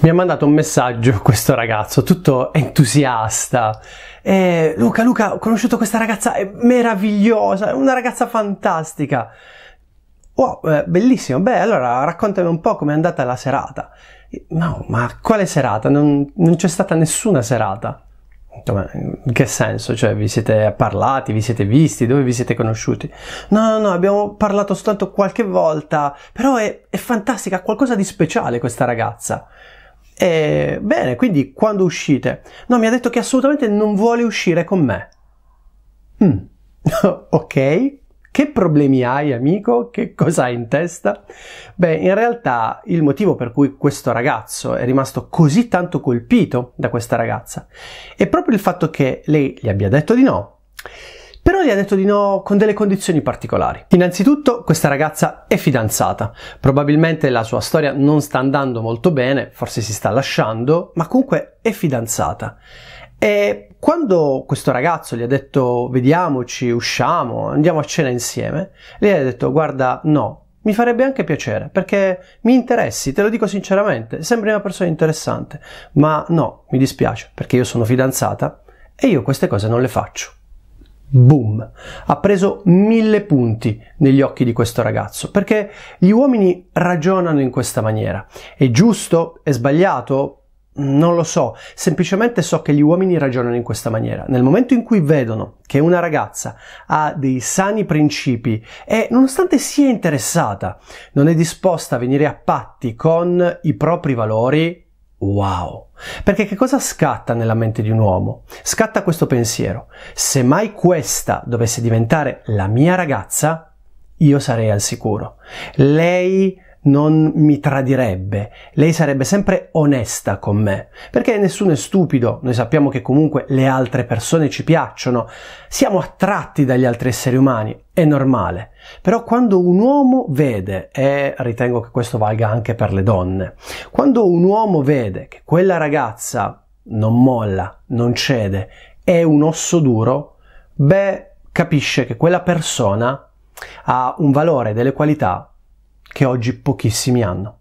Mi ha mandato un messaggio questo ragazzo, tutto entusiasta. Eh, Luca, Luca, ho conosciuto questa ragazza, è meravigliosa, è una ragazza fantastica. Wow, oh, eh, bellissimo. Beh, allora raccontami un po' com'è andata la serata. No, ma quale serata? Non, non c'è stata nessuna serata. in che senso? Cioè, vi siete parlati, vi siete visti, dove vi siete conosciuti? No, no, no, abbiamo parlato soltanto qualche volta, però è, è fantastica, ha qualcosa di speciale questa ragazza. E, bene, quindi quando uscite? No, mi ha detto che assolutamente non vuole uscire con me. Mm. ok, che problemi hai, amico? Che cosa hai in testa? Beh, in realtà il motivo per cui questo ragazzo è rimasto così tanto colpito da questa ragazza è proprio il fatto che lei gli abbia detto di no però gli ha detto di no con delle condizioni particolari. Innanzitutto questa ragazza è fidanzata, probabilmente la sua storia non sta andando molto bene, forse si sta lasciando, ma comunque è fidanzata. E quando questo ragazzo gli ha detto vediamoci, usciamo, andiamo a cena insieme, lei ha detto guarda no, mi farebbe anche piacere perché mi interessi, te lo dico sinceramente, sembri una persona interessante, ma no, mi dispiace perché io sono fidanzata e io queste cose non le faccio boom, ha preso mille punti negli occhi di questo ragazzo, perché gli uomini ragionano in questa maniera. È giusto? È sbagliato? Non lo so, semplicemente so che gli uomini ragionano in questa maniera. Nel momento in cui vedono che una ragazza ha dei sani principi e nonostante sia interessata, non è disposta a venire a patti con i propri valori, Wow! Perché che cosa scatta nella mente di un uomo? Scatta questo pensiero. Se mai questa dovesse diventare la mia ragazza, io sarei al sicuro. Lei non mi tradirebbe, lei sarebbe sempre onesta con me, perché nessuno è stupido, noi sappiamo che comunque le altre persone ci piacciono, siamo attratti dagli altri esseri umani, è normale, però quando un uomo vede, e ritengo che questo valga anche per le donne, quando un uomo vede che quella ragazza non molla, non cede, è un osso duro, beh, capisce che quella persona ha un valore, delle qualità che oggi pochissimi hanno.